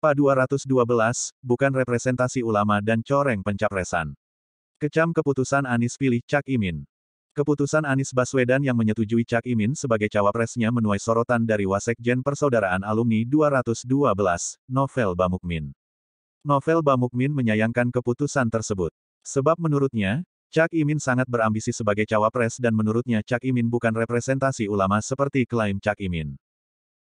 PA 212, bukan representasi ulama dan coreng pencapresan. Kecam keputusan Anies pilih Cak Imin. Keputusan Anies Baswedan yang menyetujui Cak Imin sebagai cawapresnya menuai sorotan dari Wasekjen Persaudaraan Alumni 212, Novel Bamukmin. Novel Bamukmin menyayangkan keputusan tersebut. Sebab menurutnya, Cak Imin sangat berambisi sebagai cawapres dan menurutnya Cak Imin bukan representasi ulama seperti klaim Cak Imin.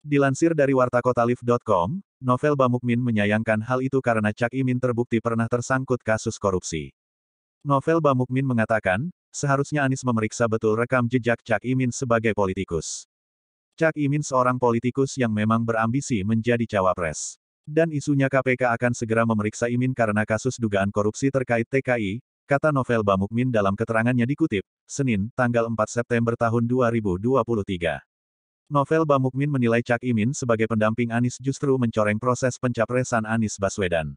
Dilansir dari wartakotalif.com, Novel Bamukmin menyayangkan hal itu karena Cak Imin terbukti pernah tersangkut kasus korupsi. Novel Bamukmin mengatakan, seharusnya Anis memeriksa betul rekam jejak Cak Imin sebagai politikus. Cak Imin seorang politikus yang memang berambisi menjadi cawapres. Dan isunya KPK akan segera memeriksa Imin karena kasus dugaan korupsi terkait TKI, kata Novel Bamukmin dalam keterangannya dikutip, Senin, tanggal 4 September tahun 2023. Novel Bamukmin menilai Cak Imin e. sebagai pendamping Anis justru mencoreng proses pencapresan Anis Baswedan.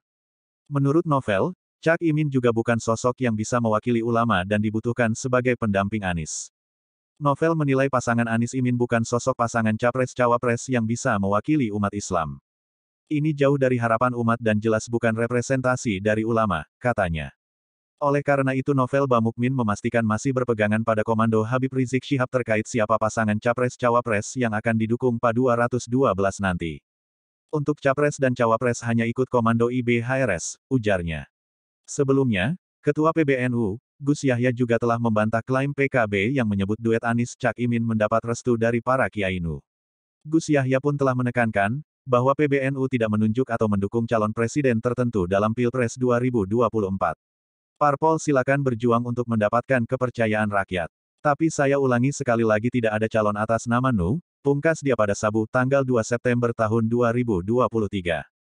Menurut Novel, Cak Imin e. juga bukan sosok yang bisa mewakili ulama dan dibutuhkan sebagai pendamping Anis. Novel menilai pasangan Anis Imin e. bukan sosok pasangan capres-cawapres yang bisa mewakili umat Islam. Ini jauh dari harapan umat dan jelas bukan representasi dari ulama, katanya. Oleh karena itu novel Bamukmin memastikan masih berpegangan pada komando Habib Rizik Syihab terkait siapa pasangan Capres-Cawapres yang akan didukung pada 212 nanti. Untuk Capres dan Cawapres hanya ikut komando IBHRS, ujarnya. Sebelumnya, Ketua PBNU, Gus Yahya juga telah membantah klaim PKB yang menyebut duet Anies Cak Imin mendapat restu dari para Kiainu. Gus Yahya pun telah menekankan, bahwa PBNU tidak menunjuk atau mendukung calon presiden tertentu dalam Pilpres 2024. Parpol silakan berjuang untuk mendapatkan kepercayaan rakyat. Tapi saya ulangi sekali lagi tidak ada calon atas nama Nu, pungkas dia pada Sabu tanggal 2 September tahun 2023.